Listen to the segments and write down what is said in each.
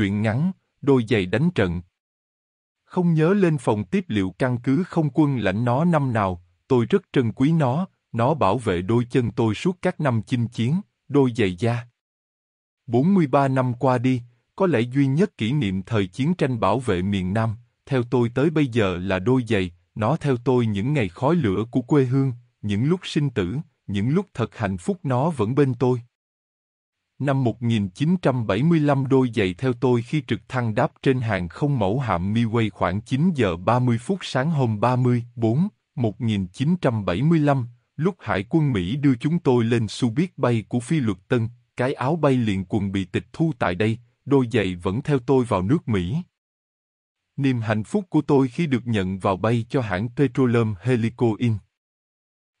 truyện ngắn, đôi giày đánh trận. Không nhớ lên phòng tiếp liệu căn cứ không quân lãnh nó năm nào, tôi rất trân quý nó, nó bảo vệ đôi chân tôi suốt các năm chinh chiến, đôi giày da. 43 năm qua đi, có lẽ duy nhất kỷ niệm thời chiến tranh bảo vệ miền Nam, theo tôi tới bây giờ là đôi giày, nó theo tôi những ngày khói lửa của quê hương, những lúc sinh tử, những lúc thật hạnh phúc nó vẫn bên tôi. Năm 1975 đôi giày theo tôi khi trực thăng đáp trên hàng không mẫu hạm Miway khoảng 9 giờ 30 phút sáng hôm 30, 4, 1975, lúc Hải quân Mỹ đưa chúng tôi lên Subic bay của phi luật Tân, cái áo bay liền quần bị tịch thu tại đây, đôi giày vẫn theo tôi vào nước Mỹ. Niềm hạnh phúc của tôi khi được nhận vào bay cho hãng Petroleum Helico Inc.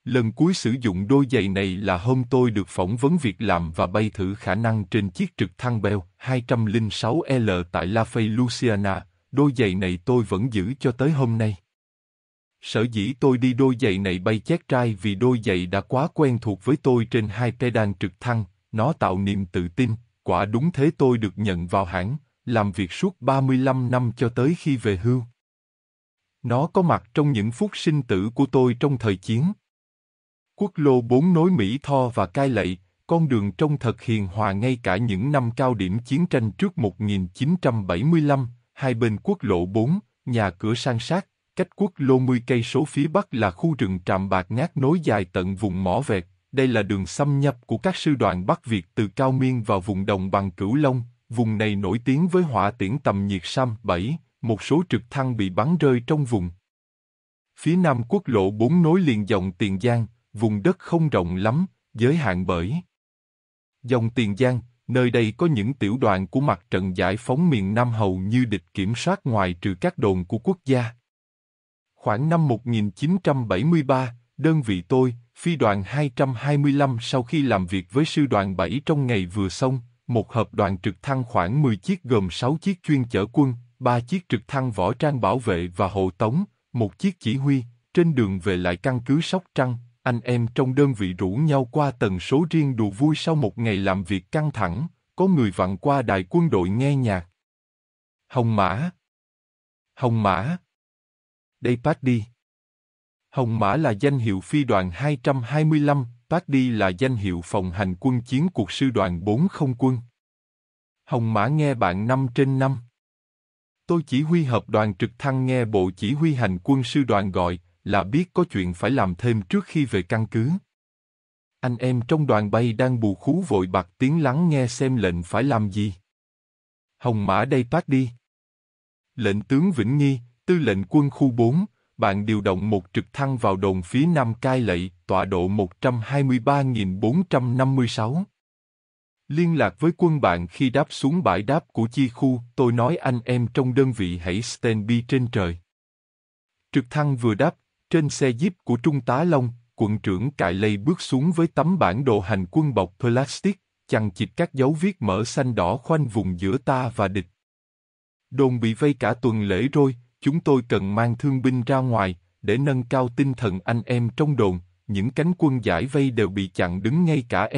Lần cuối sử dụng đôi giày này là hôm tôi được phỏng vấn việc làm và bay thử khả năng trên chiếc trực thăng Bell 206L tại La Fay, Louisiana. Đôi giày này tôi vẫn giữ cho tới hôm nay. Sở dĩ tôi đi đôi giày này bay chét trai vì đôi giày đã quá quen thuộc với tôi trên hai pedal trực thăng, nó tạo niềm tự tin, quả đúng thế tôi được nhận vào hãng, làm việc suốt 35 năm cho tới khi về hưu. Nó có mặt trong những phút sinh tử của tôi trong thời chiến. Quốc lộ bốn nối Mỹ Tho và Cai Lậy, con đường trông thật hiền hòa ngay cả những năm cao điểm chiến tranh trước 1975, hai bên quốc lộ 4, nhà cửa san sát, cách quốc lộ 10 cây số phía bắc là khu rừng trạm bạc ngát nối dài tận vùng mỏ vẹt. Đây là đường xâm nhập của các sư đoàn Bắc Việt từ Cao Miên vào vùng đồng bằng Cửu Long. Vùng này nổi tiếng với hỏa tiễn tầm nhiệt Sam 7, một số trực thăng bị bắn rơi trong vùng. Phía nam quốc lộ 4 nối liền dòng Tiền Giang, vùng đất không rộng lắm, giới hạn bởi dòng Tiền Giang, nơi đây có những tiểu đoàn của mặt trận giải phóng miền Nam hầu như địch kiểm soát ngoài trừ các đồn của quốc gia. Khoảng năm 1973, đơn vị tôi, phi đoàn 225 sau khi làm việc với sư đoàn 7 trong ngày vừa xong, một hợp đoàn trực thăng khoảng 10 chiếc gồm 6 chiếc chuyên chở quân, 3 chiếc trực thăng võ trang bảo vệ và hộ tống, một chiếc chỉ huy, trên đường về lại căn cứ Sóc Trăng, anh em trong đơn vị rủ nhau qua tần số riêng đùa vui sau một ngày làm việc căng thẳng, có người vặn qua đài quân đội nghe nhạc. Hồng Mã Hồng Mã Đây Paddy Hồng Mã là danh hiệu phi đoàn 225, Paddy là danh hiệu phòng hành quân chiến cuộc sư đoàn 4 không quân. Hồng Mã nghe bạn 5 trên 5. Tôi chỉ huy hợp đoàn trực thăng nghe bộ chỉ huy hành quân sư đoàn gọi, là biết có chuyện phải làm thêm trước khi về căn cứ. Anh em trong đoàn bay đang bù khú vội bạc tiếng lắng nghe xem lệnh phải làm gì. Hồng mã đây phát đi. Lệnh tướng Vĩnh Nghi, tư lệnh quân khu 4, bạn điều động một trực thăng vào đồn phía Nam Cai Lậy, tọa độ 123.456. Liên lạc với quân bạn khi đáp xuống bãi đáp của chi khu, tôi nói anh em trong đơn vị hãy stand by trên trời. Trực thăng vừa đáp, trên xe jeep của Trung tá Long, quận trưởng Cại Lây bước xuống với tấm bản đồ hành quân bọc plastic, chằng chịt các dấu viết mở xanh đỏ khoanh vùng giữa ta và địch. Đồn bị vây cả tuần lễ rồi, chúng tôi cần mang thương binh ra ngoài, để nâng cao tinh thần anh em trong đồn, những cánh quân giải vây đều bị chặn đứng ngay cả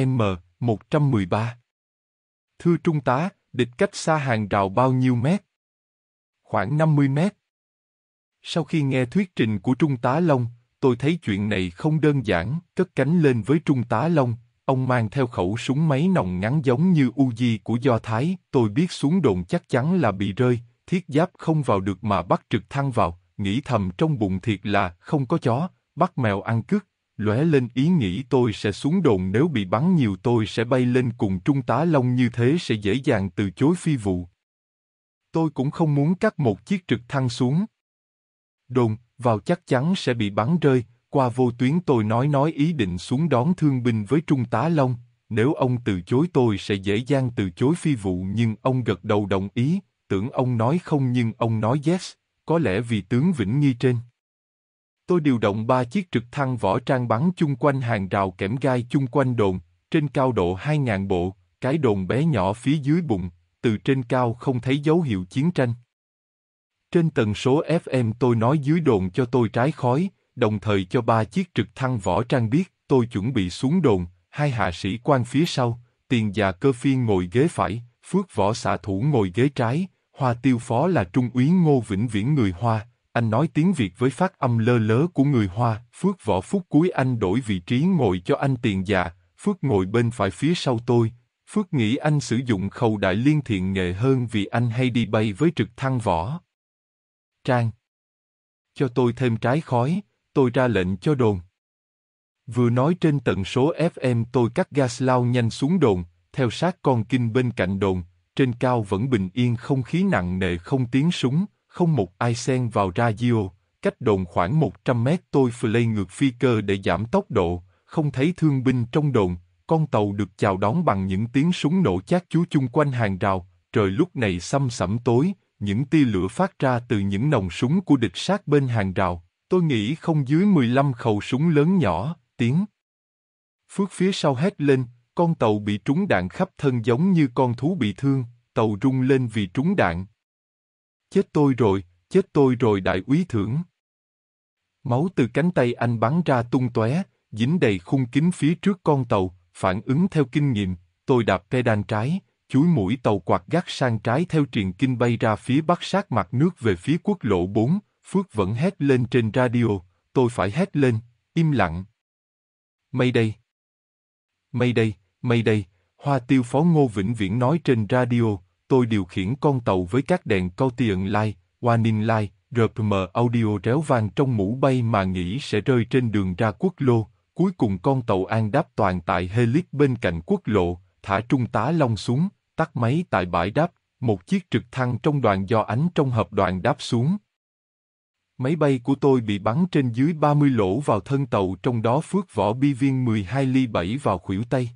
M113. Thưa Trung tá, địch cách xa hàng rào bao nhiêu mét? Khoảng 50 mét. Sau khi nghe thuyết trình của Trung tá Long, tôi thấy chuyện này không đơn giản, cất cánh lên với Trung tá Long, ông mang theo khẩu súng máy nòng ngắn giống như Uzi của Do Thái, tôi biết xuống đồn chắc chắn là bị rơi, thiết giáp không vào được mà bắt trực thăng vào, nghĩ thầm trong bụng thiệt là không có chó, bắt mèo ăn cướp, lóe lên ý nghĩ tôi sẽ xuống đồn nếu bị bắn nhiều tôi sẽ bay lên cùng Trung tá Long như thế sẽ dễ dàng từ chối phi vụ. Tôi cũng không muốn cắt một chiếc trực thăng xuống, đồn, vào chắc chắn sẽ bị bắn rơi, qua vô tuyến tôi nói nói ý định xuống đón thương binh với Trung tá Long, nếu ông từ chối tôi sẽ dễ dàng từ chối phi vụ nhưng ông gật đầu đồng ý, tưởng ông nói không nhưng ông nói yes, có lẽ vì tướng Vĩnh Nghi trên. Tôi điều động ba chiếc trực thăng võ trang bắn chung quanh hàng rào kẽm gai chung quanh đồn, trên cao độ 2.000 bộ, cái đồn bé nhỏ phía dưới bụng, từ trên cao không thấy dấu hiệu chiến tranh. Trên tần số FM tôi nói dưới đồn cho tôi trái khói, đồng thời cho ba chiếc trực thăng võ trang biết, tôi chuẩn bị xuống đồn, hai hạ sĩ quan phía sau, tiền già cơ phiên ngồi ghế phải, phước võ xạ thủ ngồi ghế trái, hoa tiêu phó là trung úy ngô vĩnh viễn người Hoa, anh nói tiếng Việt với phát âm lơ lớ của người Hoa, Phước Võ Phúc cuối anh đổi vị trí ngồi cho anh tiền già, Phước ngồi bên phải phía sau tôi. Phước nghĩ anh sử dụng khâu đại liên thiện nghệ hơn vì anh hay đi bay với trực thăng võ. Trang. Cho tôi thêm trái khói, tôi ra lệnh cho đồn. Vừa nói trên tận số FM tôi cắt gas lao nhanh xuống đồn, theo sát con kinh bên cạnh đồn, trên cao vẫn bình yên không khí nặng nề không tiếng súng, không một ai xen vào radio, cách đồn khoảng 100 mét tôi lây ngược phi cơ để giảm tốc độ, không thấy thương binh trong đồn, con tàu được chào đón bằng những tiếng súng nổ chát chú chung quanh hàng rào, trời lúc này xăm sẫm tối, những tia lửa phát ra từ những nòng súng của địch sát bên hàng rào, tôi nghĩ không dưới 15 khẩu súng lớn nhỏ, tiếng. Phước phía sau hét lên, con tàu bị trúng đạn khắp thân giống như con thú bị thương, tàu rung lên vì trúng đạn. Chết tôi rồi, chết tôi rồi đại úy thưởng. Máu từ cánh tay anh bắn ra tung tóe, dính đầy khung kính phía trước con tàu, phản ứng theo kinh nghiệm, tôi đạp pedal trái, chuối mũi tàu quạt gác sang trái theo truyền kinh bay ra phía bắc sát mặt nước về phía quốc lộ 4, Phước vẫn hét lên trên radio, tôi phải hét lên, im lặng. Mây đây. Mây đây, mây đây, hoa tiêu phó Ngô Vĩnh Viễn nói trên radio, tôi điều khiển con tàu với các đèn Caution Light, Warning Light, RPM Audio réo vang trong mũ bay mà nghĩ sẽ rơi trên đường ra quốc lô, cuối cùng con tàu an đáp toàn tại helix bên cạnh quốc lộ, thả trung tá Long xuống, tắt máy tại bãi đáp, một chiếc trực thăng trong đoàn do ánh trong hợp đoàn đáp xuống. Máy bay của tôi bị bắn trên dưới 30 lỗ vào thân tàu trong đó phước vỏ bi viên 12 ly 7 vào khuỷu tay.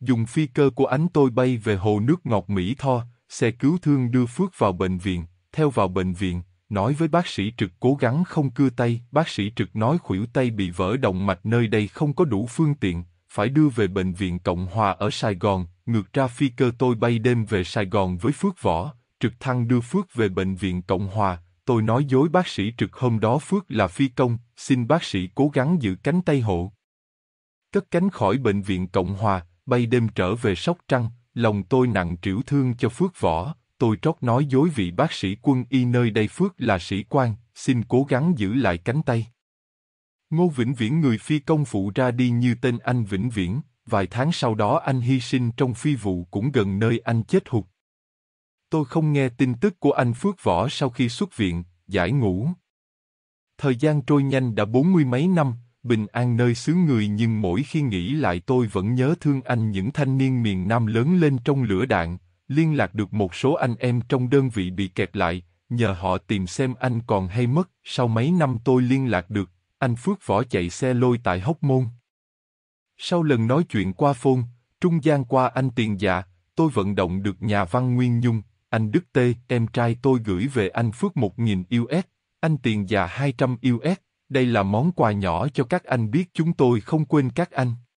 Dùng phi cơ của ánh tôi bay về hồ nước ngọt Mỹ Tho, xe cứu thương đưa Phước vào bệnh viện, theo vào bệnh viện, nói với bác sĩ trực cố gắng không cưa tay, bác sĩ trực nói khuỷu tay bị vỡ động mạch nơi đây không có đủ phương tiện, phải đưa về bệnh viện Cộng Hòa ở Sài Gòn, ngược ra phi cơ tôi bay đêm về Sài Gòn với Phước Võ, trực thăng đưa Phước về Bệnh viện Cộng Hòa, tôi nói dối bác sĩ trực hôm đó Phước là phi công, xin bác sĩ cố gắng giữ cánh tay hộ. Cất cánh khỏi Bệnh viện Cộng Hòa, bay đêm trở về Sóc Trăng, lòng tôi nặng trĩu thương cho Phước Võ, tôi trót nói dối vị bác sĩ quân y nơi đây Phước là sĩ quan, xin cố gắng giữ lại cánh tay. Ngô Vĩnh Viễn người phi công phụ ra đi như tên anh Vĩnh Viễn, Vài tháng sau đó anh hy sinh trong phi vụ cũng gần nơi anh chết hụt. Tôi không nghe tin tức của anh Phước Võ sau khi xuất viện, giải ngũ. Thời gian trôi nhanh đã bốn mươi mấy năm, bình an nơi xứ người nhưng mỗi khi nghĩ lại tôi vẫn nhớ thương anh những thanh niên miền Nam lớn lên trong lửa đạn, liên lạc được một số anh em trong đơn vị bị kẹt lại, nhờ họ tìm xem anh còn hay mất, sau mấy năm tôi liên lạc được, anh Phước Võ chạy xe lôi tại Hóc Môn. Sau lần nói chuyện qua phone, trung gian qua anh tiền dạ, tôi vận động được nhà văn Nguyên Nhung, anh Đức Tê, em trai tôi gửi về anh Phước 1.000 US, anh tiền già 200 US. Đây là món quà nhỏ cho các anh biết chúng tôi không quên các anh.